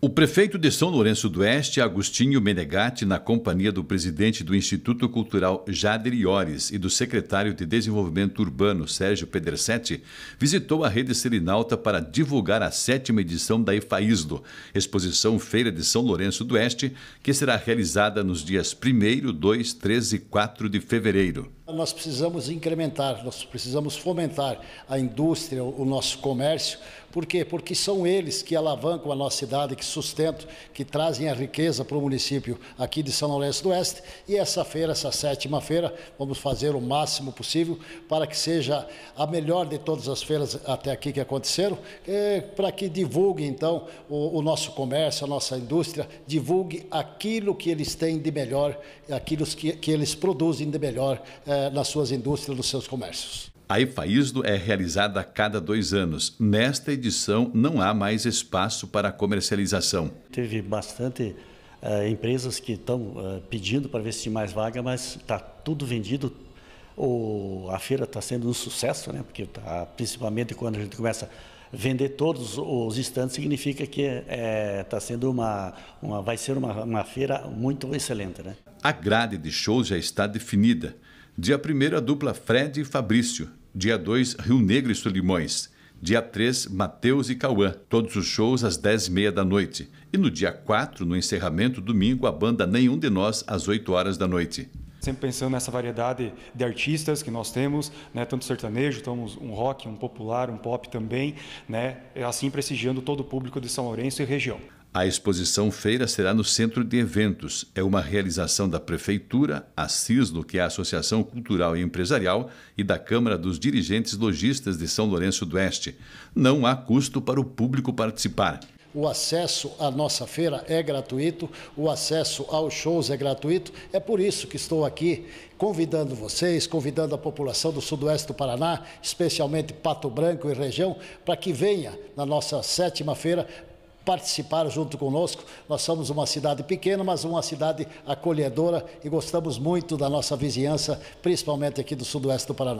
O prefeito de São Lourenço do Oeste, Agostinho Menegatti, na companhia do presidente do Instituto Cultural Jader Iores e do secretário de Desenvolvimento Urbano, Sérgio Pedersetti, visitou a rede Serinalta para divulgar a sétima edição da EFAISLO, exposição Feira de São Lourenço do Oeste, que será realizada nos dias 1, 2, 3 e 4 de fevereiro. Nós precisamos incrementar, nós precisamos fomentar a indústria, o nosso comércio. Por quê? Porque são eles que alavancam a nossa cidade, que sustentam, que trazem a riqueza para o município aqui de São Lourenço do Oeste. E essa feira, essa sétima-feira, vamos fazer o máximo possível para que seja a melhor de todas as feiras até aqui que aconteceram, é, para que divulgue então o, o nosso comércio, a nossa indústria, divulgue aquilo que eles têm de melhor, aquilo que, que eles produzem de melhor. É, eh, nas suas indústrias, nos seus comércios. A EFAISDO é realizada a cada dois anos. Nesta edição, não há mais espaço para comercialização. Teve bastante eh, empresas que estão eh, pedindo para ver se tem mais vaga, mas está tudo vendido. O, a feira está sendo um sucesso, né? porque tá, principalmente quando a gente começa a vender todos os estantes significa que está sendo uma, uma vai ser uma, uma feira muito excelente, né? A grade de shows já está definida. Dia 1 a dupla Fred e Fabrício. Dia 2, Rio Negro e Solimões. Dia 3, Mateus e Cauã. Todos os shows às 10h30 da noite. E no dia 4, no encerramento, domingo, a banda Nenhum de Nós, às 8 horas da noite sempre pensando nessa variedade de artistas que nós temos, né, tanto sertanejo, temos um rock, um popular, um pop também, né, é assim prestigiando todo o público de São Lourenço e região. A exposição feira será no Centro de Eventos. É uma realização da Prefeitura, a CISLO, que é a Associação Cultural e Empresarial, e da Câmara dos Dirigentes Logistas de São Lourenço do Oeste. Não há custo para o público participar. O acesso à nossa feira é gratuito, o acesso aos shows é gratuito. É por isso que estou aqui convidando vocês, convidando a população do sudoeste do Paraná, especialmente Pato Branco e região, para que venha na nossa sétima feira participar junto conosco. Nós somos uma cidade pequena, mas uma cidade acolhedora e gostamos muito da nossa vizinhança, principalmente aqui do sudoeste do Paraná.